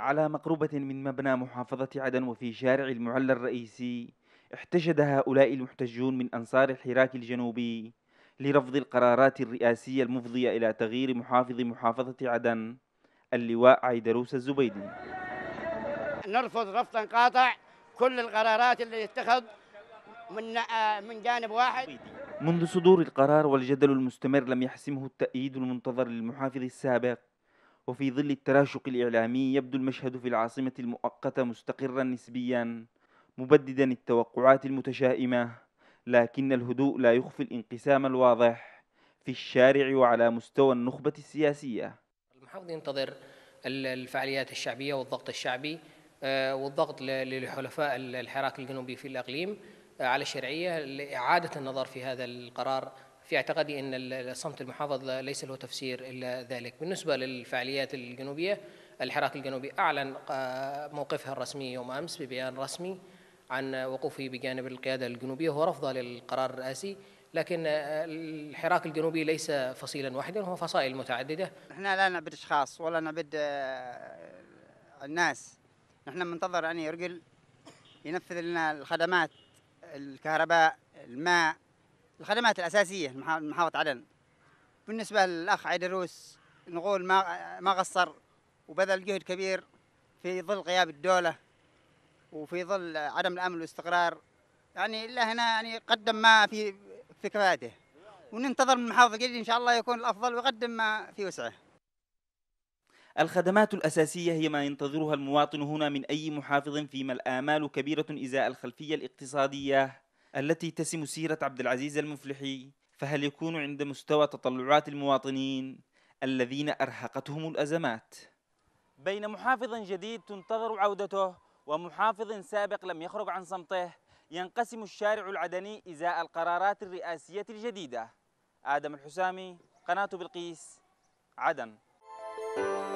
على مقربة من مبنى محافظة عدن وفي شارع المعلى الرئيسي احتشد هؤلاء المحتجون من أنصار الحراك الجنوبي لرفض القرارات الرئاسية المفضية إلى تغيير محافظ محافظة عدن اللواء عيدروس الزبيدي نرفض رفضا قاطع كل القرارات اللي اتخذ من آه، من جانب واحد منذ صدور القرار والجدل المستمر لم يحسمه التأييد المنتظر للمحافظ السابق وفي ظل التراشق الإعلامي يبدو المشهد في العاصمة المؤقتة مستقرا نسبيا مبددا التوقعات المتشائمة لكن الهدوء لا يخفي الانقسام الواضح في الشارع وعلى مستوى النخبة السياسية المحافظ ينتظر الفعاليات الشعبية والضغط الشعبي آه، والضغط للحلفاء الحراك الجنوبي في الأقليم آه، على الشرعية لإعادة النظر في هذا القرار في اعتقادي أن الصمت المحافظ ليس له تفسير إلا ذلك بالنسبة للفعاليات الجنوبية الحراك الجنوبي أعلن آه، موقفها الرسمي يوم أمس ببيان رسمي عن وقوفه بجانب القيادة الجنوبية ورفضه للقرار الرئاسي لكن آه، الحراك الجنوبي ليس فصيلا واحدا هو فصائل متعددة نحن لا نبد أشخاص ولا نبد آه، الناس نحن منتظر أن يرجل ينفذ لنا الخدمات الكهرباء الماء الخدمات الأساسية لمحافظة عدن بالنسبة للأخ عيدروس نقول ما ما قصر وبذل جهد كبير في ظل غياب الدولة وفي ظل عدم الأمن والاستقرار يعني إلا هنا يعني قدم ما في في كفاته وننتظر من المحافظ الجديد إن شاء الله يكون الأفضل ويقدم ما في وسعه الخدمات الأساسية هي ما ينتظرها المواطن هنا من أي محافظ فيما الآمال كبيرة إزاء الخلفية الاقتصادية التي تسم سيرة عبد العزيز المفلحي فهل يكون عند مستوى تطلعات المواطنين الذين أرهقتهم الأزمات بين محافظ جديد تنتظر عودته ومحافظ سابق لم يخرج عن صمته ينقسم الشارع العدني إزاء القرارات الرئاسية الجديدة آدم الحسامي قناة بلقيس عدن